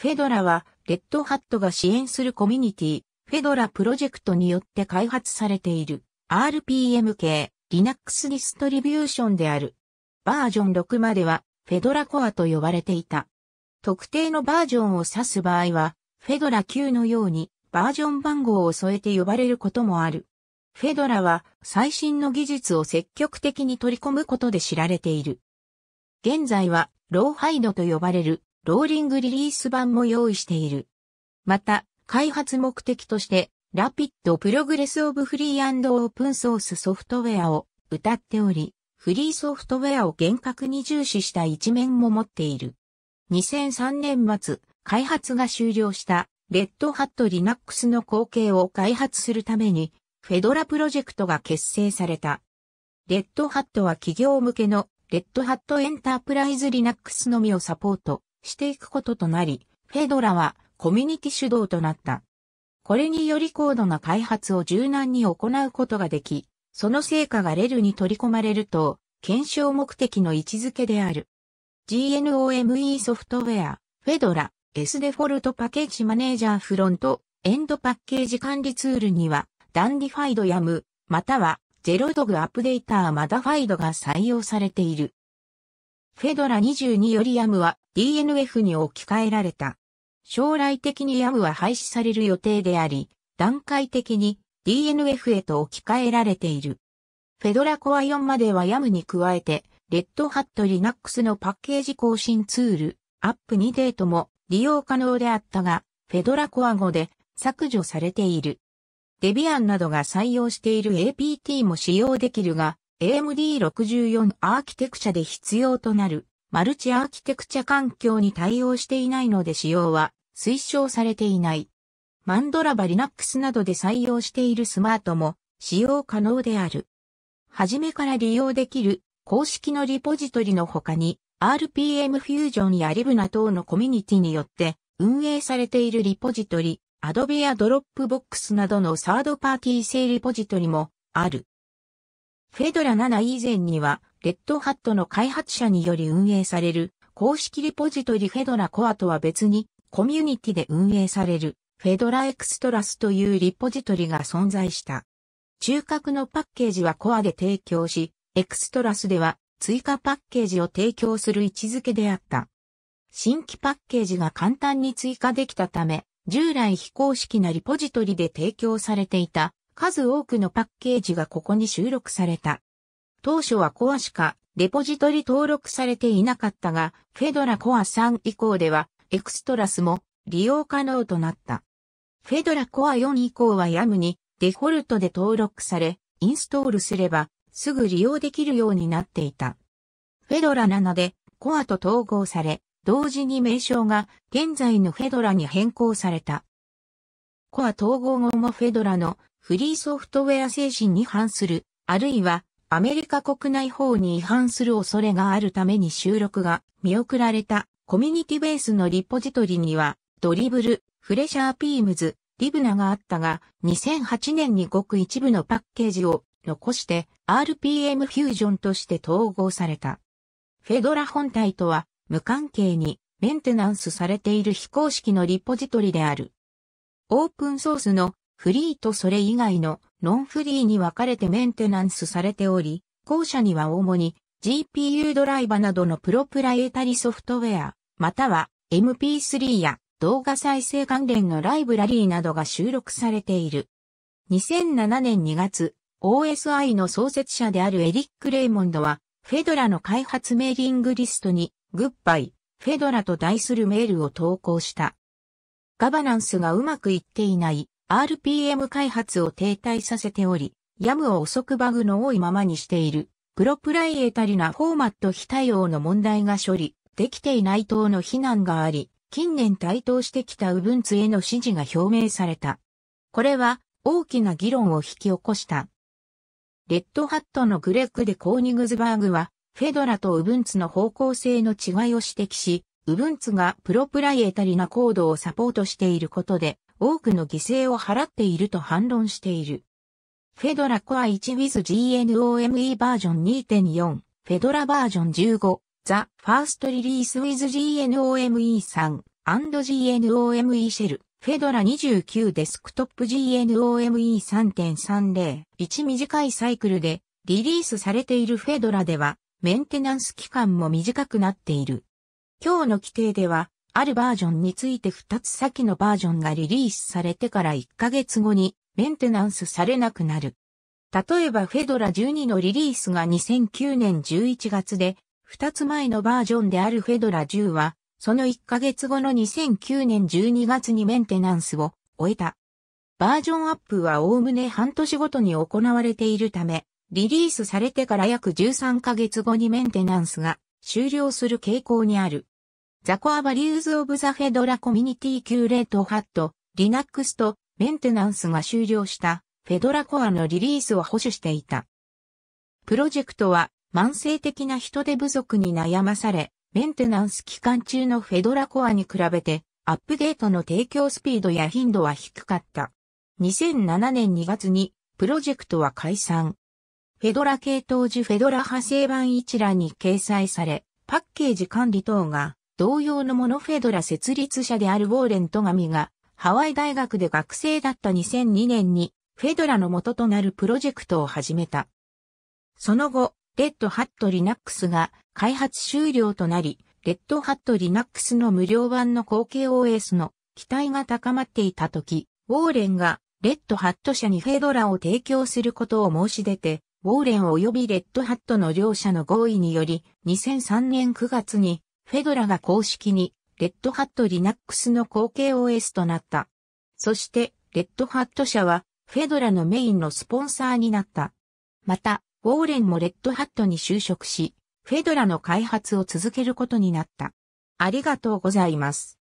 フェドラは、レッドハットが支援するコミュニティ、フェドラプロジェクトによって開発されている RPM 系 Linux ディストリビューションである。バージョン6まではフェドラコアと呼ばれていた。特定のバージョンを指す場合は、フェドラ9のようにバージョン番号を添えて呼ばれることもある。フェドラは最新の技術を積極的に取り込むことで知られている。現在はローハイドと呼ばれるローリングリリース版も用意している。また、開発目的として、ラピッドプログレスオブフリーオープンソースソフトウェアを歌っており、フリーソフトウェアを厳格に重視した一面も持っている。2003年末、開発が終了したレッドハットリナックスの後継を開発するために、フェドラプロジェクトが結成された。レッドハットは企業向けのレッドハットエンタープライズリナックスのみをサポートしていくこととなり、フェドラはコミュニティ主導となった。これにより高度な開発を柔軟に行うことができ、その成果がレルに取り込まれると、検証目的の位置づけである。GNOME ソフトウェア、フェドラ、S デフォルトパッケージマネージャーフロント、エンドパッケージ管理ツールには、ダンディファイドやム、または、ゼロドグアップデーターマダファイドが採用されている。フェドラ22よりヤムは DNF に置き換えられた。将来的に YAM は廃止される予定であり、段階的に DNF へと置き換えられている。フェドラコア4までは YAM に加えて、レッドハット Linux のパッケージ更新ツール、アップ2デートも利用可能であったが、フェドラコア5で削除されている。デビアンなどが採用している APT も使用できるが、AMD64 アーキテクチャで必要となるマルチアーキテクチャ環境に対応していないので使用は推奨されていない。マンドラバリナックスなどで採用しているスマートも使用可能である。はじめから利用できる公式のリポジトリの他に RPM フュージョンやリブナ等のコミュニティによって運営されているリポジトリ、Adobe や Dropbox などのサードパーティー製リポジトリもある。フェドラ7以前にはレッドハットの開発者により運営される、公式リポジトリフェドラコアとは別に、コミュニティで運営される、フェドラエクストラスというリポジトリが存在した。中核のパッケージはコアで提供し、エクストラスでは追加パッケージを提供する位置づけであった。新規パッケージが簡単に追加できたため、従来非公式なリポジトリで提供されていた数多くのパッケージがここに収録された。当初はコアしかレポジトリ登録されていなかったが、フェドラコア3以降では、エクストラスも利用可能となった。フェドラコア4以降はヤムにデフォルトで登録され、インストールすればすぐ利用できるようになっていた。フェドラなので、コアと統合され、同時に名称が現在のフェドラに変更された。コア統合後もフェドラのフリーソフトウェア精神に反する、あるいはアメリカ国内法に違反する恐れがあるために収録が見送られたコミュニティベースのリポジトリにはドリブル、フレシャーピームズ、リブナがあったが2008年にごく一部のパッケージを残して RPM フュージョンとして統合された。フェドラ本体とは無関係にメンテナンスされている非公式のリポジトリである。オープンソースのフリーとそれ以外のノンフリーに分かれてメンテナンスされており、後者には主に GPU ドライバなどのプロプラエタリソフトウェア、または MP3 や動画再生関連のライブラリーなどが収録されている。2007年2月、OSI の創設者であるエリック・レイモンドは、フェドラの開発メーリングリストに、グッバイ、フェドラと題するメールを投稿した。ガバナンスがうまくいっていない RPM 開発を停滞させており、YAM を遅くバグの多いままにしている。プロプライエタリなフォーマット非対応の問題が処理できていない等の非難があり、近年台頭してきた Ubuntu への支持が表明された。これは大きな議論を引き起こした。レッドハットのグレッグでコーニグズバーグは、フェドラと Ubuntu の方向性の違いを指摘し、Ubuntu がプロプライエタリなコードをサポートしていることで、多くの犠牲を払っていると反論している。フェドラコア 1WithGNOME バージョン2.4、フェドラバージョン15、ザ・ファーストリリース withGNOME3& GNOME シェル、フェドラ29デスクトップ GNOME3.30、1短いサイクルでリリースされているフェドラではメンテナンス期間も短くなっている。今日の規定ではあるバージョンについて2つ先のバージョンがリリースされてから1ヶ月後にメンテナンスされなくなる。例えばフェドラ12のリリースが2009年11月で、2つ前のバージョンであるフェドラ10は、その1ヶ月後の2009年12月にメンテナンスを終えた。バージョンアップはおおむね半年ごとに行われているため、リリースされてから約13ヶ月後にメンテナンスが終了する傾向にある。ザコアバリューズオブザフェドラコミュニティキューレートハット、リナックスとメンテナンスが終了したフェドラコアのリリースを保守していた。プロジェクトは慢性的な人手不足に悩まされ、メンテナンス期間中のフェドラコアに比べてアップデートの提供スピードや頻度は低かった。2007年2月にプロジェクトは解散。フェドラ系統時フェドラ派生版一覧に掲載され、パッケージ管理等が同様のモノフェドラ設立者であるウォーレン・トガミが、ハワイ大学で学生だった2002年に、フェドラの元となるプロジェクトを始めた。その後、レッドハットリナックスが開発終了となり、レッドハットリナックスの無料版の後継 OS の期待が高まっていた時、ウォーレンがレッドハット社にフェドラを提供することを申し出て、ウォーレン及びレッドハットの両社の合意により、2003年9月にフェドラが公式に、レッドハットリナックスの後継 OS となった。そして、レッドハット社は、フェドラのメインのスポンサーになった。また、ウォーレンもレッドハットに就職し、フェドラの開発を続けることになった。ありがとうございます。